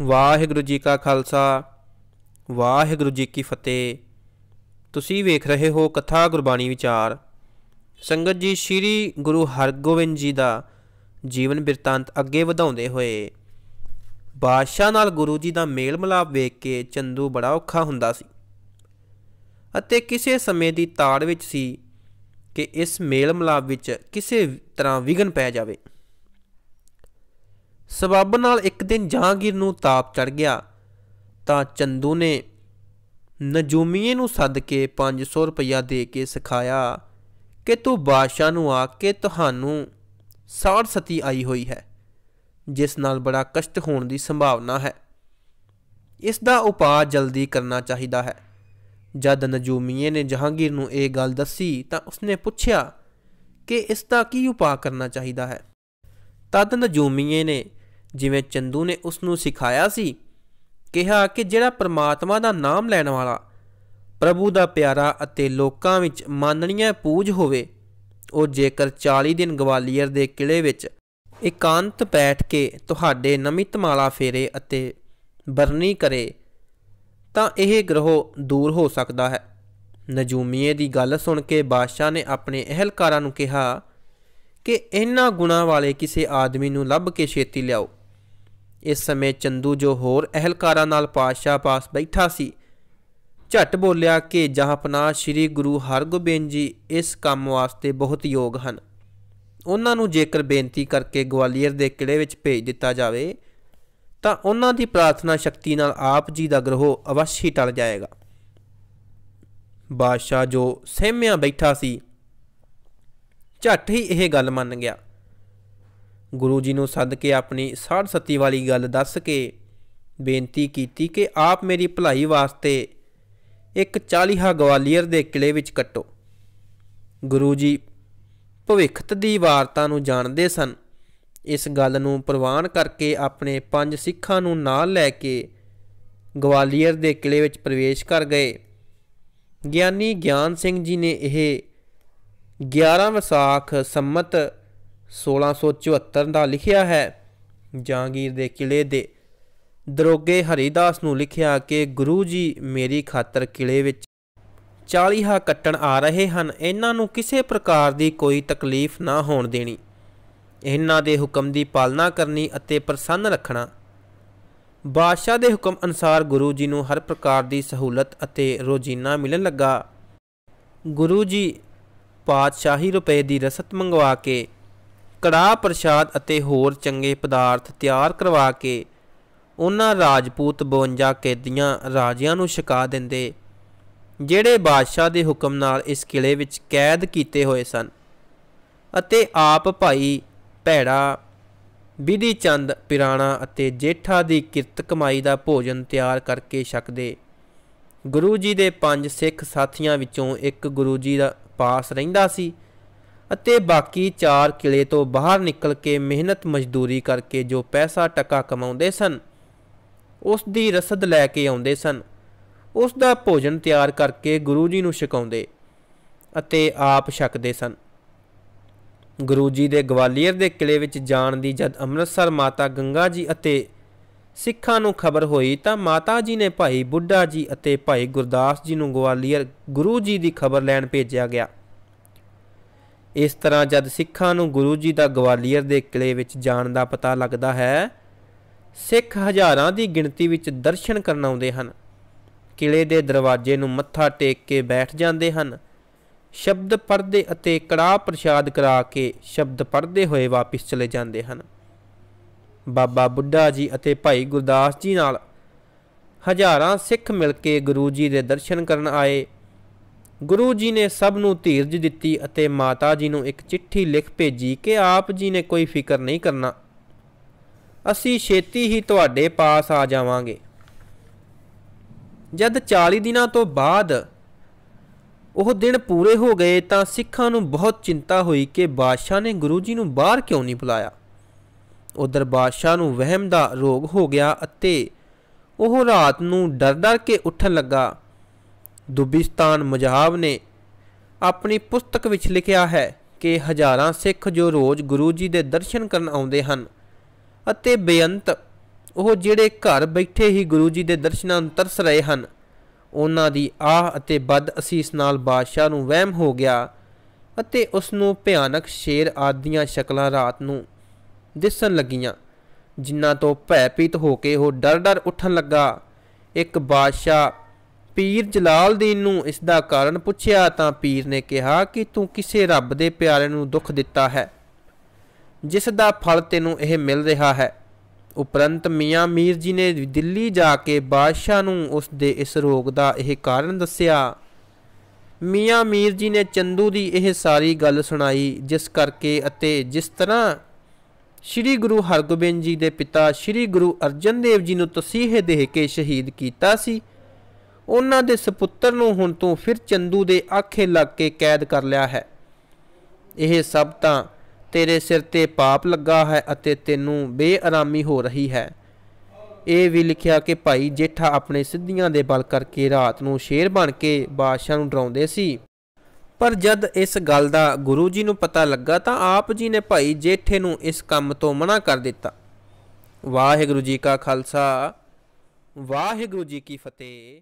ਵਾਹਿਗੁਰੂ ਜੀ ਕਾ ਖਾਲਸਾ ਵਾਹਿਗੁਰੂ ਜੀ ਕੀ ਫਤਿਹ ਤੁਸੀਂ ਵੇਖ ਰਹੇ ਹੋ ਕਥਾ ਗੁਰਬਾਣੀ ਵਿਚਾਰ ਸੰਗਤ ਜੀ ਸ੍ਰੀ ਗੁਰੂ ਹਰਗੋਬਿੰਦ ਜੀ ਦਾ ਜੀਵਨ ਬਿਰਤਾਂਤ ਅੱਗੇ ਵਧਾਉਂਦੇ ਹੋਏ ਬਾਦਸ਼ਾਹ ਨਾਲ ਗੁਰੂ ਜੀ ਦਾ ਮੇਲ ਮਲਾਪ ਵੇਖ ਕੇ ਚੰਦੂ ਬੜਾ ਔਖਾ ਹੁੰਦਾ ਸੀ ਅਤੇ ਕਿਸੇ ਸਮੇਂ ਦੀ ਤਾੜ ਵਿੱਚ ਸੀ ਕਿ ਇਸ ਮੇਲ ਮਲਾਪ ਵਿੱਚ ਕਿਸੇ ਤਰ੍ਹਾਂ ਵਿਗਨ ਪੈ ਜਾਵੇ ਸਬੱਬ ਨਾਲ ਇੱਕ ਦਿਨ ਜਹਾਂਗੀਰ ਨੂੰ ਤਾਪ ਚੜ ਗਿਆ ਤਾਂ ਚੰਦੂ ਨੇ ਨਜੂਮੀਏ ਨੂੰ ਸੱਦ ਕੇ 500 ਰੁਪਇਆ ਦੇ ਕੇ ਸਿਖਾਇਆ ਕਿ ਤੂੰ ਬਾਦਸ਼ਾਹ ਨੂੰ ਆ ਕੇ ਤੁਹਾਨੂੰ ਸਾੜ ਸਤੀ ਆਈ ਹੋਈ ਹੈ ਜਿਸ ਨਾਲ ਬੜਾ ਕਸ਼ਟ ਹੋਣ ਦੀ ਸੰਭਾਵਨਾ ਹੈ ਇਸ ਦਾ ਉਪਾਅ ਜਲਦੀ ਕਰਨਾ ਚਾਹੀਦਾ ਹੈ ਜਦ ਨਜੂਮੀਏ ਨੇ ਜਹਾਂਗੀਰ ਨੂੰ ਇਹ ਗੱਲ ਦੱਸੀ ਤਾਂ ਉਸਨੇ ਪੁੱਛਿਆ ਕਿ ਇਸ ਦਾ ਕੀ ਉਪਾਅ ਕਰਨਾ ਚਾਹੀਦਾ ਹੈ ਤਦ ਨਜੂਮੀਏ ਨੇ ਜਿਵੇਂ ਚੰਦੂ ਨੇ ਉਸ ਨੂੰ ਸਿਖਾਇਆ ਸੀ ਕਿਹਾ ਕਿ ਜਿਹੜਾ ਪ੍ਰਮਾਤਮਾ ਦਾ ਨਾਮ ਲੈਣ ਵਾਲਾ ਪ੍ਰਭੂ ਦਾ ਪਿਆਰਾ ਅਤੇ ਲੋਕਾਂ ਵਿੱਚ ਮਾਨਣੀਆ ਪੂਜ ਹੋਵੇ ਉਹ ਜੇਕਰ 40 ਦਿਨ ਗਵਾਲੀਅਰ ਦੇ ਕਿਲੇ ਵਿੱਚ ਇਕਾਂਤ ਬੈਠ ਕੇ ਤੁਹਾਡੇ ਨਮਿਤ ਮਾਲਾ ਫੇਰੇ ਅਤੇ ਬਰਨੀ ਕਰੇ ਤਾਂ ਇਹ ਗ੍ਰਹ ਦੂਰ ਹੋ ਸਕਦਾ ਹੈ ਨਜੂਮੀਏ ਦੀ ਗੱਲ ਸੁਣ ਕੇ ਬਾਦਸ਼ਾਹ ਨੇ ਆਪਣੇ ਅਹਲਕਾਰਾਂ ਨੂੰ ਕਿਹਾ ਕਿ ਇਹਨਾਂ ਗੁਣਾ ਵਾਲੇ ਕਿਸੇ ਆਦਮੀ ਨੂੰ ਲੱਭ ਕੇ ਛੇਤੀ ਲਿਆਓ ਇਸ ਸਮੇਂ ਚੰਦੂ ਜੋ ਹੋਰ ਅਹਲਕਾਰਾਂ ਨਾਲ ਪਾਸ਼ਾ ਪਾਸ ਬੈਠਾ ਸੀ ਝਟ ਬੋਲਿਆ ਕਿ ਜਹਾਂਪਨਾਹ ਸ੍ਰੀ ਗੁਰੂ ਹਰਗੋਬਿੰਦ ਜੀ ਇਸ ਕੰਮ ਵਾਸਤੇ ਬਹੁਤ ਯੋਗ ਹਨ ਉਹਨਾਂ ਨੂੰ ਜੇਕਰ ਬੇਨਤੀ ਕਰਕੇ ਗਵਾਲੀਅਰ ਦੇ ਕਿਲੇ ਵਿੱਚ ਭੇਜ ਦਿੱਤਾ ਜਾਵੇ ਤਾਂ ਉਹਨਾਂ ਦੀ ਪ੍ਰਾਰਥਨਾ ਸ਼ਕਤੀ ਨਾਲ ਆਪ ਜੀ ਦਾ ਗ੍ਰੋਹ ਅਵਸ਼ਯ ਟਲ ਜਾਏਗਾ ਬਾਦਸ਼ਾਹ ਜੋ ਸਹਿਮਿਆ ਬੈਠਾ ਸੀ ਝੱਟ ਹੀ ਇਹ ਗੱਲ ਮੰਨ ਗਿਆ ਗੁਰੂ ਜੀ ਨੂੰ ਸੱਦ ਕੇ ਆਪਣੀ ਸਾਧ ਸਤੀ ਵਾਲੀ ਗੱਲ ਦੱਸ ਕੇ ਬੇਨਤੀ ਕੀਤੀ ਕਿ ਆਪ ਮੇਰੀ ਭਲਾਈ ਵਾਸਤੇ ਇੱਕ ਚਾਲੀਹਾ ਗਵਾਲੀਅਰ ਦੇ ਕਿਲੇ ਵਿੱਚ ਕੱਟੋ ਗੁਰੂ ਜੀ ਭਵਿੱਖਤ ਦੀ ਵਾਰਤਾ ਨੂੰ ਜਾਣਦੇ ਸਨ ਇਸ ਗੱਲ ਨੂੰ ਪ੍ਰਵਾਨ ਕਰਕੇ ਆਪਣੇ ਪੰਜ ਸਿੱਖਾਂ ਨੂੰ ਨਾਲ ਲੈ ਕੇ ਗਵਾਲੀਅਰ ਦੇ ਕਿਲੇ ਵਿੱਚ ਪ੍ਰਵੇਸ਼ ਕਰ ਗਏ ਗਿਆਨੀ ਗਿਆਨ ਸਿੰਘ ਜੀ ਨੇ ਇਹ 11 ਵਿਸਾਖ ਸੰਮਤ 1674 ਦਾ ਲਿਖਿਆ ਹੈ ਜਹਾਂਗੀਰ ਦੇ ਕਿਲੇ ਦੇ ਦਰੋਗੇ ਹਰੀਦਾਸ ਨੂੰ ਲਿਖਿਆ ਕਿ ਗੁਰੂ ਜੀ ਮੇਰੀ ਖਾਤਰ ਕਿਲੇ ਵਿੱਚ 40 ਹਾ ਕੱਟਣ ਆ ਰਹੇ ਹਨ ਇਹਨਾਂ ਨੂੰ ਕਿਸੇ ਪ੍ਰਕਾਰ ਦੀ ਕੋਈ ਤਕਲੀਫ ਨਾ ਹੋਣ ਦੇਣੀ ਇਹਨਾਂ ਦੇ ਹੁਕਮ ਦੀ ਪਾਲਣਾ ਕਰਨੀ ਅਤੇ ਪ੍ਰਸੰਨ ਰੱਖਣਾ ਬਾਦਸ਼ਾਹ ਦੇ ਹੁਕਮ ਅਨਸਾਰ ਗੁਰੂ ਜੀ ਨੂੰ ਹਰ ਪ੍ਰਕਾਰ ਦੀ ਸਹੂਲਤ ਅਤੇ ਰੋਜ਼ੀਨਾ ਮਿਲਣ ਲੱਗਾ ਗੁਰੂ ਜੀ ਪਾਤਸ਼ਾਹੀ ਰੁਪਏ ਦੀ ਰਸਤ ਮੰਗਵਾ ਕੇ ਕੜਾਹ ਪ੍ਰਸ਼ਾਦ ਅਤੇ ਹੋਰ ਚੰਗੇ ਪਦਾਰਥ ਤਿਆਰ ਕਰਵਾ ਕੇ ਉਹਨਾਂ ਰਾਜਪੂਤ 52 ਕੈਦੀਆਂ ਰਾਜਿਆਂ ਨੂੰ ਛਕਾ ਦਿੰਦੇ ਜਿਹੜੇ ਬਾਦਸ਼ਾਹ ਦੇ ਹੁਕਮ ਨਾਲ ਇਸ ਕਿਲੇ ਵਿੱਚ ਕੈਦ ਕੀਤੇ ਹੋਏ ਸਨ ਅਤੇ ਆਪ ਭਾਈ ਭੈੜਾ ਬਿਧੀ ਚੰਦ ਪਿਰਾਣਾ ਅਤੇ ਜੇਠਾ ਦੀ ਕਿਰਤ ਕਮਾਈ ਦਾ ਭੋਜਨ ਤਿਆਰ ਕਰਕੇ ਛਕਦੇ ਗੁਰੂ ਜੀ ਦੇ ਪੰਜ ਸਿੱਖ ਸਾਥੀਆਂ ਵਿੱਚੋਂ ਇੱਕ ਗੁਰੂ ਜੀ ਦਾ ਪਾਸ ਰਹਿੰਦਾ ਸੀ ਅਤੇ ਬਾਕੀ 4 ਕਿਲੇ ਤੋਂ ਬਾਹਰ ਨਿਕਲ ਕੇ ਮਿਹਨਤ ਮਜ਼ਦੂਰੀ ਕਰਕੇ ਜੋ ਪੈਸਾ ਟਕਾ ਕਮਾਉਂਦੇ ਸਨ ਉਸ ਦੀ ਰਸਦ ਲੈ ਕੇ ਆਉਂਦੇ ਸਨ ਉਸ ਦਾ ਭੋਜਨ ਤਿਆਰ ਕਰਕੇ ਗੁਰੂ ਜੀ ਨੂੰ ਛਕਾਉਂਦੇ ਅਤੇ ਆਪ ਛਕਦੇ ਸਨ ਗੁਰੂ ਜੀ ਦੇ ਗਵਾਲੀਅਰ ਦੇ ਕਿਲੇ ਵਿੱਚ ਜਾਣ ਦੀ ਜਦ ਅੰਮ੍ਰਿਤਸਰ ਮਾਤਾ ਗੰਗਾ ਜੀ ਅਤੇ ਸਿੱਖਾਂ ਨੂੰ ਖਬਰ ਹੋਈ ਤਾਂ ਮਾਤਾ ਜੀ ਨੇ ਭਾਈ ਬੁੱਢਾ ਜੀ ਅਤੇ ਭਾਈ ਗੁਰਦਾਸ ਜੀ ਨੂੰ ਗਵਾਲੀਅਰ ਗੁਰੂ ਜੀ ਦੀ ਖਬਰ ਲੈਣ ਭੇਜਿਆ ਗਿਆ ਇਸ ਤਰ੍ਹਾਂ ਜਦ ਸਿੱਖਾਂ ਨੂੰ ਗੁਰੂ ਜੀ ਦਾ ਗਵਾਲੀਅਰ ਦੇ ਕਿਲੇ ਵਿੱਚ ਜਾਣ ਦਾ ਪਤਾ ਲੱਗਦਾ ਹੈ ਸਿੱਖ ਹਜ਼ਾਰਾਂ ਦੀ ਗਿਣਤੀ ਵਿੱਚ ਦਰਸ਼ਨ ਕਰਨ ਆਉਂਦੇ ਹਨ ਕਿਲੇ ਦੇ ਦਰਵਾਜ਼ੇ ਨੂੰ ਮੱਥਾ ਟੇਕ ਕੇ ਬੈਠ ਜਾਂਦੇ ਹਨ ਸ਼ਬਦ ਪੜਦੇ ਅਤੇ ਕੜਾ ਪ੍ਰਸ਼ਾਦ ਕਰਾ ਕੇ ਸ਼ਬਦ ਪੜਦੇ ਹੋਏ ਵਾਪਸ ਚਲੇ ਜਾਂਦੇ ਹਨ ਬਾਬਾ ਬੁੱਢਾ ਜੀ ਅਤੇ ਭਾਈ ਗੁਰਦਾਸ ਜੀ ਨਾਲ ਹਜ਼ਾਰਾਂ ਸਿੱਖ ਮਿਲ ਕੇ ਗੁਰੂ ਜੀ ਦੇ ਦਰਸ਼ਨ ਕਰਨ ਆਏ ਗੁਰੂ ਜੀ ਨੇ ਸਭ ਨੂੰ ਧੀਰਜ ਦਿੱਤੀ ਅਤੇ ਮਾਤਾ ਜੀ ਨੂੰ ਇੱਕ ਚਿੱਠੀ ਲਿਖ ਭੇਜੀ ਕਿ ਆਪ ਜੀ ਨੇ ਕੋਈ ਫਿਕਰ ਨਹੀਂ ਕਰਨਾ ਅਸੀਂ ਛੇਤੀ ਹੀ ਤੁਹਾਡੇ ਪਾਸ ਆ ਜਾਵਾਂਗੇ ਜਦ 40 ਦਿਨਾਂ ਤੋਂ ਬਾਅਦ ਉਹ ਦਿਨ ਪੂਰੇ ਹੋ ਗਏ ਤਾਂ ਸਿੱਖਾਂ ਨੂੰ ਬਹੁਤ ਚਿੰਤਾ ਹੋਈ ਕਿ ਬਾਦਸ਼ਾਹ ਨੇ ਗੁਰੂ ਜੀ ਨੂੰ ਬਾਹਰ ਕਿਉਂ ਨਹੀਂ ਬੁਲਾਇਆ ਉਧਰ ਬਾਦਸ਼ਾਹ ਨੂੰ ਵਹਿਮ ਦਾ ਰੋਗ ਹੋ ਗਿਆ ਅਤੇ ਉਹ ਰਾਤ ਨੂੰ ਡਰ-ਡਰ ਕੇ ਉੱਠਣ ਲੱਗਾ ਦੁਬਿਸਤਾਨ ਮੁਜਾਹਬ ਨੇ ਆਪਣੀ ਪੁਸਤਕ ਵਿੱਚ ਲਿਖਿਆ ਹੈ ਕਿ ਹਜ਼ਾਰਾਂ ਸਿੱਖ ਜੋ ਰੋਜ਼ ਗੁਰੂ ਜੀ ਦੇ ਦਰਸ਼ਨ ਕਰਨ ਆਉਂਦੇ ਹਨ ਅਤੇ ਬੇਅੰਤ ਉਹ ਜਿਹੜੇ ਘਰ ਬੈਠੇ ਹੀ ਗੁਰੂ ਜੀ ਦੇ ਦਰਸ਼ਨਾਂ ਨੂੰ ਤਰਸ ਰਹੇ ਹਨ ਉਹਨਾਂ ਦੀ ਆਹ ਅਤੇ ਬਦ ਅਸੀਸ ਨਾਲ ਬਾਦਸ਼ਾਹ ਨੂੰ ਵਹਿਮ ਹੋ ਗਿਆ ਅਤੇ ਉਸ ਨੂੰ ਭਿਆਨਕ ਸ਼ੇਰ ਆਦੀਆਂ ਸ਼ਕਲਾਂ ਰਾਤ ਨੂੰ ਦਿਸਣ ਲੱਗੀਆਂ ਜਿਨ੍ਹਾਂ ਤੋਂ ਭੈਪੀਤ ਹੋ ਕੇ ਉਹ ਡਰ-ਡਰ ਉੱਠਣ ਲੱਗਾ ਇੱਕ ਬਾਦਸ਼ਾਹ ਪੀਰ ਜਲਾਲਦੀਨ ਨੂੰ ਇਸ ਦਾ ਕਾਰਨ ਪੁੱਛਿਆ ਤਾਂ ਪੀਰ ਨੇ ਕਿਹਾ ਕਿ ਤੂੰ ਕਿਸੇ ਰੱਬ ਦੇ ਪਿਆਰੇ ਨੂੰ ਦੁੱਖ ਦਿੱਤਾ ਹੈ ਜਿਸ ਦਾ ਫਲ ਤੈਨੂੰ ਇਹ ਮਿਲ ਰਿਹਾ ਹੈ ਉਪਰੰਤ ਮੀਆਂ ਮੀਰ ਜੀ ਨੇ ਦਿੱਲੀ ਜਾ ਕੇ ਬਾਦਸ਼ਾਹ ਨੂੰ ਉਸ ਦੇ ਇਸ ਰੋਗ ਦਾ ਇਹ ਕਾਰਨ ਦੱਸਿਆ ਮੀਆਂ ਮੀਰ ਜੀ ਨੇ ਚੰਦੂ ਦੀ ਇਹ ਸਾਰੀ ਗੱਲ ਸੁਣਾਈ ਜਿਸ ਕਰਕੇ ਅਤੇ ਜਿਸ ਤਰ੍ਹਾਂ ਸ੍ਰੀ ਗੁਰੂ ਹਰਗੋਬਿੰਦ ਜੀ ਦੇ ਪਿਤਾ ਸ੍ਰੀ ਗੁਰੂ ਅਰਜਨ ਦੇਵ ਜੀ ਨੂੰ ਤਸੀਹੇ ਦੇ ਕੇ ਸ਼ਹੀਦ ਕੀਤਾ ਸੀ ਉਹਨਾਂ ਦੇ ਸੁਪੁੱਤਰ ਨੂੰ ਹੁਣ ਤੋਂ ਫਿਰ ਚੰਦੂ ਦੇ ਆਖੇ ਲੱਗ ਕੇ ਕੈਦ ਕਰ ਲਿਆ ਹੈ ਇਹ ਸਭ ਤਾਂ ਤੇਰੇ ਸਿਰ ਤੇ ਪਾਪ ਲੱਗਾ ਹੈ ਅਤੇ ਤੈਨੂੰ ਬੇਆਰਾਮੀ ਹੋ ਰਹੀ ਹੈ ਇਹ ਵੀ ਲਿਖਿਆ ਕਿ ਭਾਈ ਜੇਠਾ ਆਪਣੇ ਸਿੱਧੀਆਂ ਦੇ ਬਲ ਕਰਕੇ ਰਾਤ ਨੂੰ ਸ਼ੇਰ ਬਣ ਕੇ ਬਾਦਸ਼ਾਹ ਨੂੰ ਡਰਾਉਂਦੇ ਸੀ ਪਰ ਜਦ ਇਸ ਗੱਲ ਦਾ ਗੁਰੂ ਜੀ ਨੂੰ ਪਤਾ ਲੱਗਾ ਤਾਂ ਆਪ ਜੀ ਨੇ ਭਾਈ ਜੇਠੇ ਨੂੰ ਇਸ ਕੰਮ ਤੋਂ ਮਨਾ ਕਰ ਦਿੱਤਾ ਵਾਹਿਗੁਰੂ ਜੀ ਕਾ ਖਾਲਸਾ ਵਾਹਿਗੁਰੂ ਜੀ ਕੀ ਫਤਿਹ